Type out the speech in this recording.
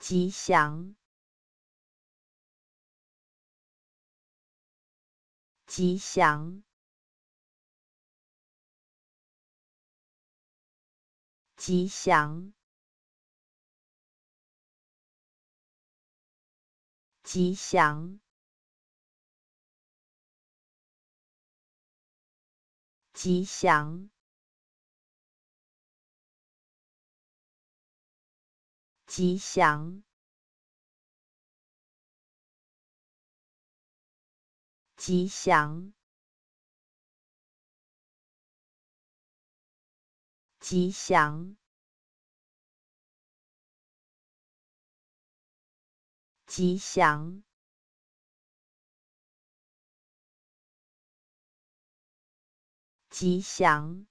吉祥，吉祥，吉祥，吉祥，吉祥。吉祥，吉祥，吉祥，吉祥，吉祥。